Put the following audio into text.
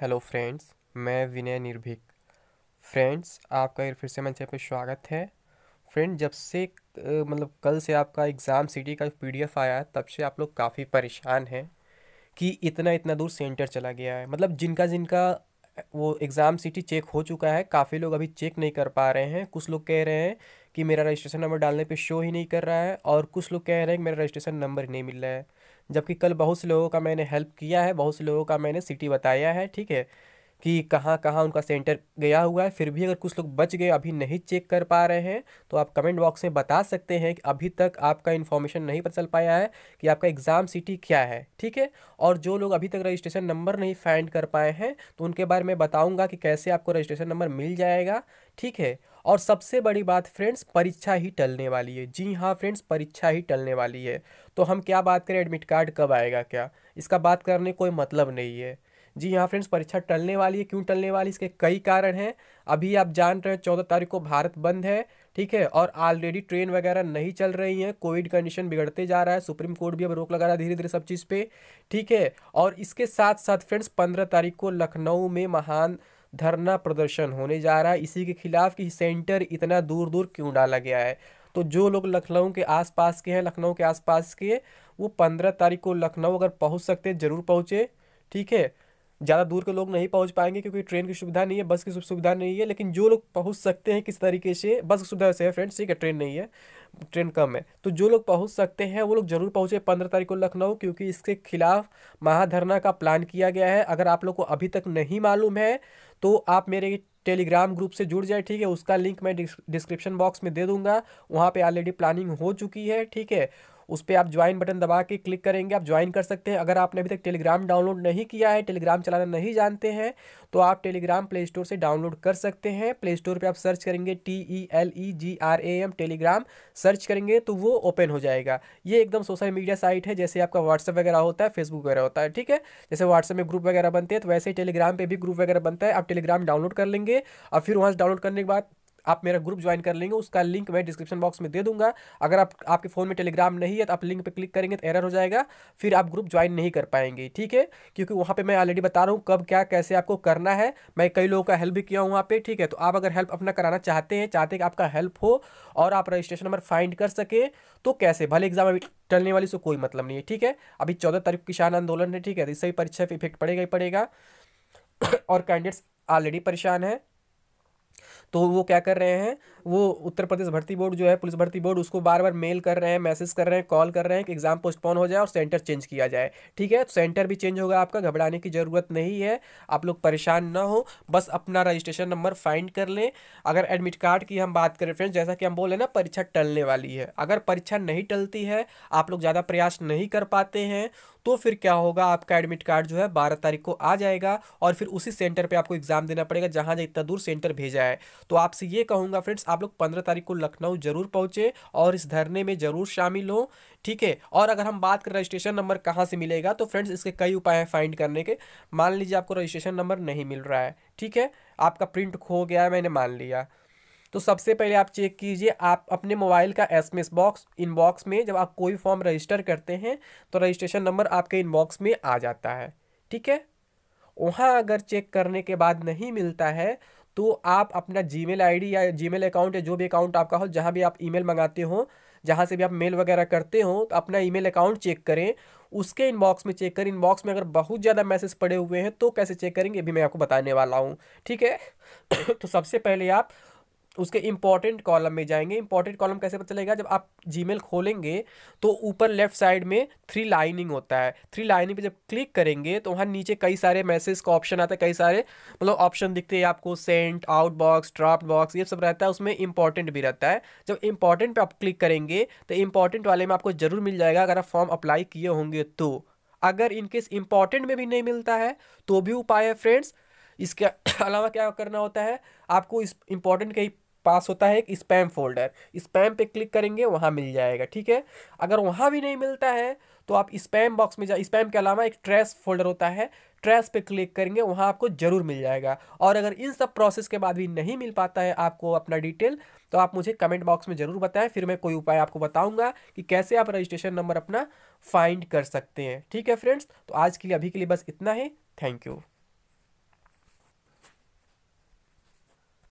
hello friends मैं विनय निर्भिक friends आपका एक फिर से मंच पर स्वागत है फ्रेंड जब से मतलब कल से आपका एग्ज़ाम सिटी का पीडीएफ आया है तब से आप लोग काफ़ी परेशान हैं कि इतना इतना दूर सेंटर चला गया है मतलब जिनका जिनका वो एग्ज़ाम सिटी चेक हो चुका है काफ़ी लोग अभी चेक नहीं कर पा रहे हैं कुछ लोग कह रहे हैं कि मेरा रजिस्ट्रेशन नंबर डालने पे शो ही नहीं कर रहा है और कुछ लोग कह रहे हैं कि मेरा रजिस्ट्रेशन नंबर नहीं मिल रहा है जबकि कल बहुत से लोगों का मैंने हेल्प किया है बहुत से लोगों का मैंने सिटी बताया है ठीक है कि कहाँ कहाँ उनका सेंटर गया हुआ है फिर भी अगर कुछ लोग बच गए अभी नहीं चेक कर पा रहे हैं तो आप कमेंट बॉक्स में बता सकते हैं कि अभी तक आपका इन्फॉर्मेशन नहीं पता चल पाया है कि आपका एग्ज़ाम सिटी क्या है ठीक है और जो लोग अभी तक रजिस्ट्रेशन नंबर नहीं फाइंड कर पाए हैं तो उनके बारे में बताऊँगा कि कैसे आपको रजिस्ट्रेशन नंबर मिल जाएगा ठीक है और सबसे बड़ी बात फ्रेंड्स परीक्षा ही टलने वाली है जी हाँ फ्रेंड्स परीक्षा ही टलने वाली है तो हम क्या बात करें एडमिट कार्ड कब आएगा क्या इसका बात करने कोई मतलब नहीं है जी हाँ फ्रेंड्स परीक्षा टलने वाली है क्यों टलने वाली इसके कई कारण हैं अभी आप जान रहे हैं चौदह तारीख को भारत बंद है ठीक है और ऑलरेडी ट्रेन वगैरह नहीं चल रही हैं कोविड कंडीशन बिगड़ते जा रहा है सुप्रीम कोर्ट भी अब रोक लगा रहा है धीरे धीरे सब चीज़ पे ठीक है और इसके साथ साथ फ्रेंड्स पंद्रह तारीख को लखनऊ में महान धरना प्रदर्शन होने जा रहा है इसी के खिलाफ कि सेंटर इतना दूर दूर क्यों डाला गया है तो जो लोग लखनऊ के आसपास के हैं लखनऊ के आसपास के वो पंद्रह तारीख को लखनऊ अगर पहुँच सकते ज़रूर पहुँचे ठीक है ज़्यादा दूर के लोग नहीं पहुँच पाएंगे क्योंकि ट्रेन की सुविधा नहीं है बस की सुविधा नहीं है लेकिन जो लोग पहुँच सकते हैं किस तरीके से बस की सुविधा से है फ्रेंड्स ठीक है ट्रेन नहीं है ट्रेन कम है तो जो लोग पहुँच सकते हैं वो लोग जरूर पहुँचे पंद्रह तारीख को लखनऊ क्योंकि इसके खिलाफ महाधरना का प्लान किया गया है अगर आप लोग को अभी तक नहीं मालूम है तो आप मेरे टेलीग्राम ग्रुप से जुड़ जाए ठीक है उसका लिंक मैं डिस्क्रिप्शन बॉक्स में दे दूंगा वहाँ पे ऑलरेडी प्लानिंग हो चुकी है ठीक है उस पर आप ज्वाइन बटन दबा के क्लिक करेंगे आप ज्वाइन कर सकते हैं अगर आपने अभी तक टेलीग्राम डाउनलोड नहीं किया है टेलीग्राम चलाना नहीं जानते हैं तो आप टेलीग्राम प्ले स्टोर से डाउनलोड कर सकते हैं प्ले स्टोर पर आप सर्च करेंगे T E L E G R A M Telegram search करेंगे तो वो ओपन हो जाएगा ये एकदम सोशल मीडिया साइट है जैसे आपका व्हाट्सअप वगैरह होता है फेसबुक वगैरह होता है ठीक है जैसे व्हाट्सअप में ग्रुप वगैरह बनते हैं तो वैसे ही टेलीग्राम पर भी ग्रुप वगैरह बनता है आप टेलीग्राम डाउनलोड कर लेंगे और फिर वहाँ से डाउनलोड करने के बाद आप मेरा ग्रुप ज्वाइन कर लेंगे उसका लिंक मैं डिस्क्रिप्शन बॉक्स में दे दूंगा अगर आप आपके फ़ोन में टेलीग्राम नहीं है तो आप लिंक पे क्लिक करेंगे तो एरर हो जाएगा फिर आप ग्रुप ज्वाइन नहीं कर पाएंगे ठीक है क्योंकि वहाँ पे मैं ऑलरेडी बता रहा हूँ कब क्या कैसे आपको करना है मैं कई लोगों का हेल्प भी किया हूँ वहाँ पर ठीक है तो आप अगर हेल्प अपना कराना चाहते हैं चाहते हैं कि आपका हेल्प हो और आप रजिस्ट्रेशन नंबर फाइंड कर सकें तो कैसे भले एग्जाम अभी टलने वाली से कोई मतलब नहीं है ठीक है अभी चौदह तारीख किसान आंदोलन है ठीक है तो इससे भी परीक्षा पर इफेक्ट पड़ेगा ही पड़ेगा और कैंडिडेट्स ऑलरेडी परेशान हैं तो वो क्या कर रहे हैं वो उत्तर प्रदेश भर्ती बोर्ड जो है पुलिस भर्ती बोर्ड उसको बार बार मेल कर रहे हैं मैसेज कर रहे हैं कॉल कर रहे हैं कि एग्ज़ाम पोस्टपोन हो जाए और सेंटर चेंज किया जाए ठीक है तो सेंटर भी चेंज होगा आपका घबराने की ज़रूरत नहीं है आप लोग परेशान ना हो बस अपना रजिस्ट्रेशन नंबर फाइंड कर लें अगर एडमिट कार्ड की हम बात करें फ्रेंड्स जैसा कि हम बोले ना परीक्षा टलने वाली है अगर परीक्षा नहीं टलती है आप लोग ज़्यादा प्रयास नहीं कर पाते हैं तो फिर क्या होगा आपका एडमिट कार्ड जो है बारह तारीख को आ जाएगा और फिर उसी सेंटर पर आपको एग्जाम देना पड़ेगा जहाँ जहाँ इतना दूर सेंटर भेजा है तो आपसे ये कहूँगा फ्रेंड्स आप लोग पंद्रह तारीख को लखनऊ जरूर पहुँचे और इस धरने में जरूर शामिल हों ठीक है और अगर हम बात करें रजिस्ट्रेशन नंबर कहाँ से मिलेगा तो फ्रेंड्स इसके कई उपाय हैं फाइंड करने के मान लीजिए आपको रजिस्ट्रेशन नंबर नहीं मिल रहा है ठीक है आपका प्रिंट खो गया है मैंने मान लिया तो सबसे पहले आप चेक कीजिए आप अपने मोबाइल का S M S box inbox में जब आप कोई फॉर्म रजिस्टर करते हैं तो रजिस्ट्रेशन नंबर आपके इनबॉक्स में आ जाता है ठीक है वहाँ अगर चेक करने के बाद नहीं मिलता है तो आप अपना जी मेल या जी अकाउंट या जो भी अकाउंट आपका हो जहाँ भी आप ई मंगाते हो जहाँ से भी आप मेल वगैरह करते हो तो अपना ईमेल अकाउंट चेक करें उसके इनबॉक्स में चेक करें इनबॉक्स में अगर बहुत ज़्यादा मैसेज पड़े हुए हैं तो कैसे चेक करेंगे भी मैं आपको बताने वाला हूँ ठीक है तो सबसे पहले आप उसके इंपॉर्टेंट कॉलम में जाएंगे इंपॉर्टेंट कॉलम कैसे पता चलेगा जब आप जी खोलेंगे तो ऊपर लेफ्ट साइड में थ्री लाइनिंग होता है थ्री लाइनिंग पे जब क्लिक करेंगे तो वहाँ नीचे कई सारे मैसेज का ऑप्शन आता है कई सारे मतलब ऑप्शन दिखते हैं आपको sent out box draft box ये सब रहता है उसमें इंपॉर्टेंट भी रहता है जब इंपॉर्टेंट पर आप क्लिक करेंगे तो इंपॉर्टेंट वाले में आपको ज़रूर मिल जाएगा अगर आप फॉर्म अप्लाई किए होंगे तो अगर इनकेस इंपॉर्टेंट में भी नहीं मिलता है तो भी उपाय है फ्रेंड्स इसके अलावा क्या करना होता है आपको इस इम्पॉर्टेंट कहीं पास होता है एक स्पैम फोल्डर स्पैम पे क्लिक करेंगे वहाँ मिल जाएगा ठीक है अगर वहाँ भी नहीं मिलता है तो आप स्पैम बॉक्स में जा स्पैम के अलावा एक ट्रैश फोल्डर होता है ट्रैश पे क्लिक करेंगे वहाँ आपको ज़रूर मिल जाएगा और अगर इन सब प्रोसेस के बाद भी नहीं मिल पाता है आपको अपना डिटेल तो आप मुझे कमेंट बॉक्स में ज़रूर बताएं फिर मैं कोई उपाय आपको बताऊंगा कि कैसे आप रजिस्ट्रेशन नंबर अपना फाइंड कर सकते हैं ठीक है फ्रेंड्स तो आज के लिए अभी के लिए बस इतना ही थैंक यू